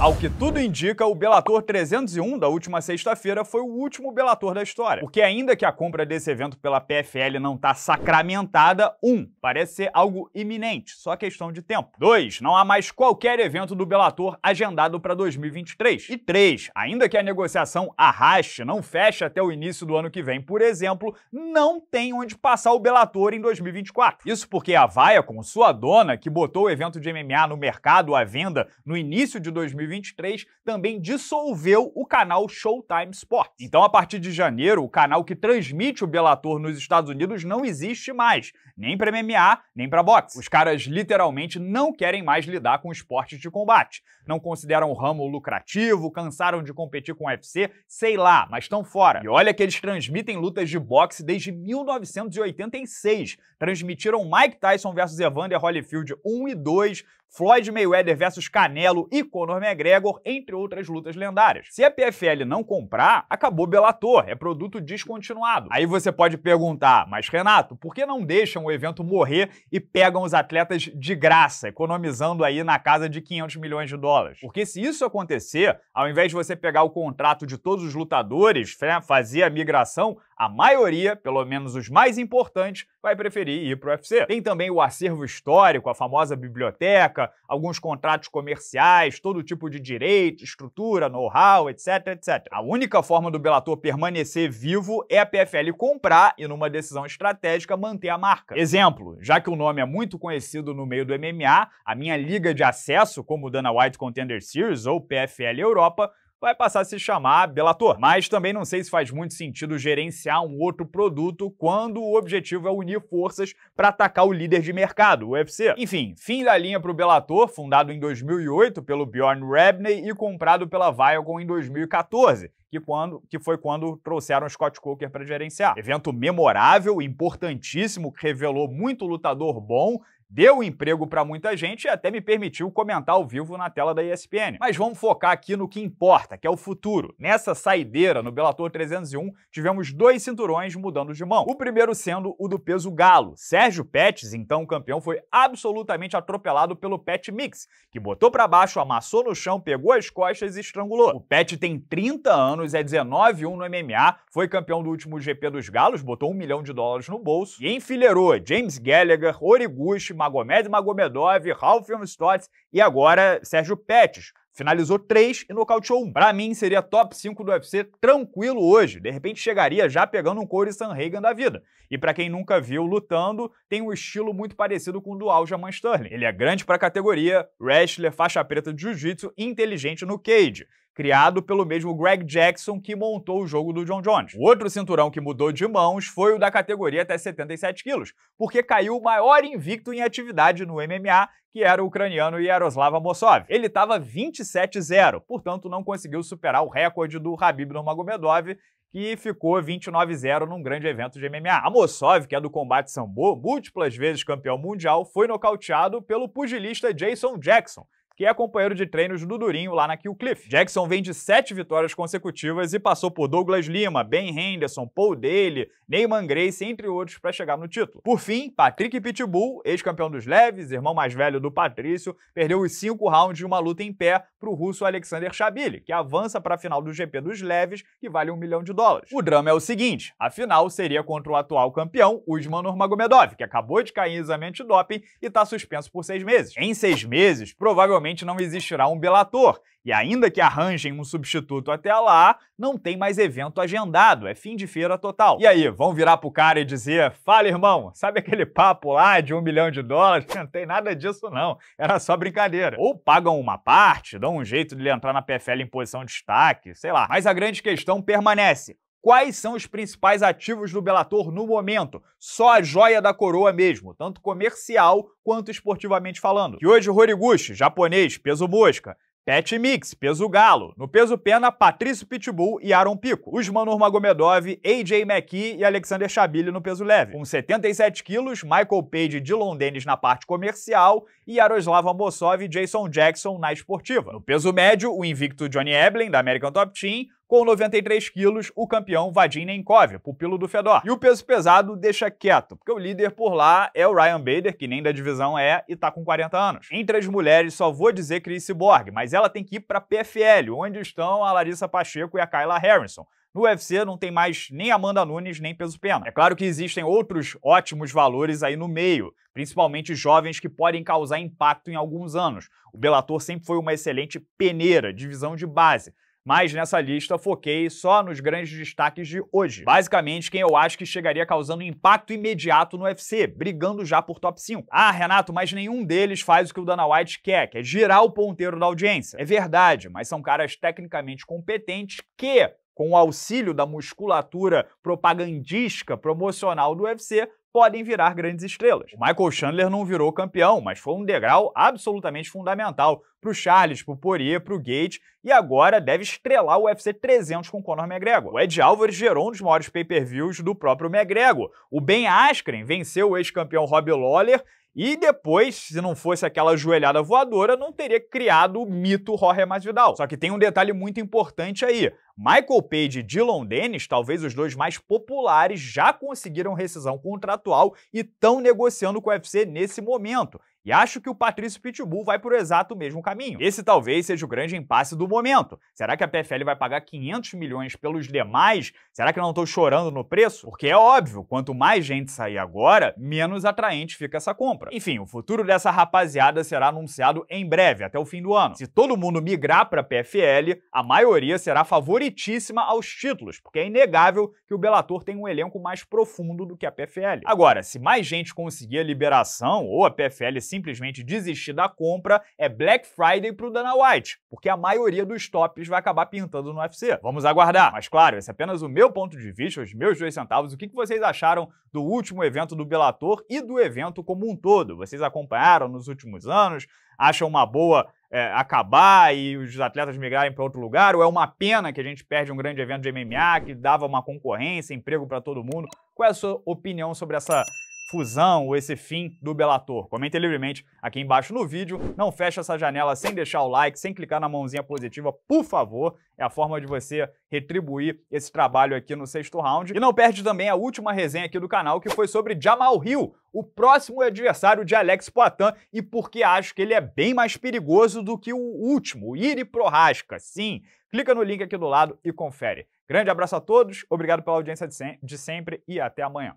Ao que tudo indica, o Belator 301 da última sexta-feira foi o último Belator da história. Porque ainda que a compra desse evento pela PFL não tá sacramentada, um, parece ser algo iminente, só questão de tempo. Dois, não há mais qualquer evento do Belator agendado para 2023. E três, ainda que a negociação arraste, não feche até o início do ano que vem, por exemplo, não tem onde passar o Belator em 2024. Isso porque a vaia com sua dona, que botou o evento de MMA no mercado à venda no início de 2024, 2023 também dissolveu o canal Showtime Sports. Então, a partir de janeiro, o canal que transmite o Bellator nos Estados Unidos não existe mais, nem para MMA, nem para boxe. Os caras literalmente não querem mais lidar com esportes de combate. Não consideram o ramo lucrativo, cansaram de competir com o UFC, sei lá, mas estão fora. E olha que eles transmitem lutas de boxe desde 1986. Transmitiram Mike Tyson versus Evander Holyfield 1 e 2, Floyd Mayweather versus Canelo e Conor McGregor, entre outras lutas lendárias. Se a PFL não comprar, acabou Bellator, é produto descontinuado. Aí você pode perguntar, mas Renato, por que não deixam o evento morrer e pegam os atletas de graça, economizando aí na casa de 500 milhões de dólares? Porque se isso acontecer, ao invés de você pegar o contrato de todos os lutadores, né, fazer a migração, a maioria, pelo menos os mais importantes, vai preferir ir para o UFC. Tem também o acervo histórico, a famosa biblioteca, alguns contratos comerciais, todo tipo de direito, estrutura, know-how, etc, etc. A única forma do Bellator permanecer vivo é a PFL comprar e, numa decisão estratégica, manter a marca. Exemplo, já que o nome é muito conhecido no meio do MMA, a minha liga de acesso, como Dana White Contender Series ou PFL Europa, vai passar a se chamar Bellator. Mas também não sei se faz muito sentido gerenciar um outro produto quando o objetivo é unir forças para atacar o líder de mercado, o UFC. Enfim, fim da linha para o Bellator, fundado em 2008 pelo Bjorn Rabney e comprado pela Viacom em 2014 que, quando, que foi quando trouxeram Scott Coker para gerenciar. Evento memorável, importantíssimo, que revelou muito lutador bom deu emprego para muita gente e até me permitiu comentar ao vivo na tela da ESPN. Mas vamos focar aqui no que importa, que é o futuro. Nessa saideira no Bellator 301, tivemos dois cinturões mudando de mão. O primeiro sendo o do peso galo. Sérgio Pettis, então campeão, foi absolutamente atropelado pelo Pet Mix, que botou para baixo, amassou no chão, pegou as costas e estrangulou. O Pet tem 30 anos, é 19-1 no MMA, foi campeão do último GP dos Galos, botou um milhão de dólares no bolso e enfileirou James Gallagher, Horiguchi, Magomed Magomedov, Ralph Stotts e agora Sérgio Pettis. Finalizou três e nocauteou um. Pra mim, seria top 5 do UFC tranquilo hoje. De repente, chegaria já pegando um Corey Sanhagen da vida. E para quem nunca viu lutando, tem um estilo muito parecido com o do Aljamain Sterling. Ele é grande pra categoria, wrestler, faixa preta de jiu-jitsu inteligente no cage criado pelo mesmo Greg Jackson que montou o jogo do John Jones. O outro cinturão que mudou de mãos foi o da categoria até 77 quilos, porque caiu o maior invicto em atividade no MMA, que era o ucraniano Yaroslav Amosov. Ele estava 27-0, portanto não conseguiu superar o recorde do Habib Nurmagomedov, que ficou 29-0 num grande evento de MMA. Amosov, que é do combate sambo, múltiplas vezes campeão mundial, foi nocauteado pelo pugilista Jason Jackson, que é companheiro de treinos do Durinho lá na Cliff. Jackson vem de sete vitórias consecutivas e passou por Douglas Lima, Ben Henderson, Paul Daly, Neyman Grace, entre outros, para chegar no título. Por fim, Patrick Pitbull, ex-campeão dos leves, irmão mais velho do Patrício, perdeu os cinco rounds de uma luta em pé para o russo Alexander Shabili, que avança para a final do GP dos leves, que vale um milhão de dólares. O drama é o seguinte, a final seria contra o atual campeão, Usman Nurmagomedov, que acabou de cair em exame antidoping e está suspenso por seis meses. Em seis meses, provavelmente provavelmente não existirá um Belator, e ainda que arranjem um substituto até lá, não tem mais evento agendado, é fim de feira total. E aí, vão virar pro cara e dizer, fala irmão, sabe aquele papo lá de um milhão de dólares? Não tem nada disso não, era só brincadeira. Ou pagam uma parte, dão um jeito de ele entrar na PFL em posição de destaque, sei lá. Mas a grande questão permanece, quais são os principais ativos do Bellator no momento. Só a joia da coroa mesmo, tanto comercial quanto esportivamente falando. E hoje Horiguchi, japonês, peso mosca, Pat Mix, peso galo. No peso pena, Patrício Pitbull e Aaron Pico. Usman Magomedov, AJ McKee e Alexander Chabili no peso leve. Com 77 quilos, Michael Page e Dillon Dennis na parte comercial e Yaroslav Mossov e Jason Jackson na esportiva. No peso médio, o invicto Johnny Eblen, da American Top Team, com 93 quilos, o campeão Vadim Nenkov, pupilo do Fedor. E o peso pesado deixa quieto, porque o líder por lá é o Ryan Bader, que nem da divisão é e tá com 40 anos. Entre as mulheres, só vou dizer Chris Borg, mas ela tem que ir pra PFL, onde estão a Larissa Pacheco e a Kayla Harrison. No UFC não tem mais nem Amanda Nunes nem peso pena. É claro que existem outros ótimos valores aí no meio, principalmente jovens que podem causar impacto em alguns anos. O Bellator sempre foi uma excelente peneira, divisão de base mas nessa lista foquei só nos grandes destaques de hoje. Basicamente, quem eu acho que chegaria causando impacto imediato no UFC, brigando já por top 5. Ah, Renato, mas nenhum deles faz o que o Dana White quer, que é girar o ponteiro da audiência. É verdade, mas são caras tecnicamente competentes que com o auxílio da musculatura propagandística promocional do UFC, podem virar grandes estrelas. O Michael Chandler não virou campeão, mas foi um degrau absolutamente fundamental para o Charles, para o Poirier, para o Gate e agora deve estrelar o UFC 300 com Conor McGregor. O Ed Alvarez gerou um dos maiores pay-per-views do próprio McGregor. O Ben Askren venceu o ex-campeão Robbie Lawler e depois, se não fosse aquela joelhada voadora, não teria criado o mito Jorge Masvidal. Só que tem um detalhe muito importante aí. Michael Page e Dylan Dennis, talvez os dois mais populares, já conseguiram rescisão contratual e estão negociando com o UFC nesse momento. E acho que o Patrício Pitbull vai por exato mesmo caminho. Esse talvez seja o grande impasse do momento. Será que a PFL vai pagar 500 milhões pelos demais? Será que eu não estou chorando no preço? Porque é óbvio, quanto mais gente sair agora, menos atraente fica essa compra. Enfim, o futuro dessa rapaziada será anunciado em breve, até o fim do ano. Se todo mundo migrar para a PFL, a maioria será favoritíssima aos títulos, porque é inegável que o Bellator tem um elenco mais profundo do que a PFL. Agora, se mais gente conseguir a liberação ou a PFL se simplesmente desistir da compra é Black Friday para o Dana White, porque a maioria dos tops vai acabar pintando no UFC. Vamos aguardar. Mas claro, esse é apenas o meu ponto de vista, os meus dois centavos. O que vocês acharam do último evento do Bellator e do evento como um todo? Vocês acompanharam nos últimos anos? Acham uma boa é, acabar e os atletas migrarem para outro lugar? Ou é uma pena que a gente perde um grande evento de MMA que dava uma concorrência, emprego para todo mundo? Qual é a sua opinião sobre essa fusão ou esse fim do Bellator? Comente livremente aqui embaixo no vídeo. Não feche essa janela sem deixar o like, sem clicar na mãozinha positiva, por favor. É a forma de você retribuir esse trabalho aqui no sexto round. E não perde também a última resenha aqui do canal, que foi sobre Jamal Hill, o próximo adversário de Alex Poitin, e porque acho que ele é bem mais perigoso do que o último, Iri Prohaska. Sim, clica no link aqui do lado e confere. Grande abraço a todos, obrigado pela audiência de sempre e até amanhã.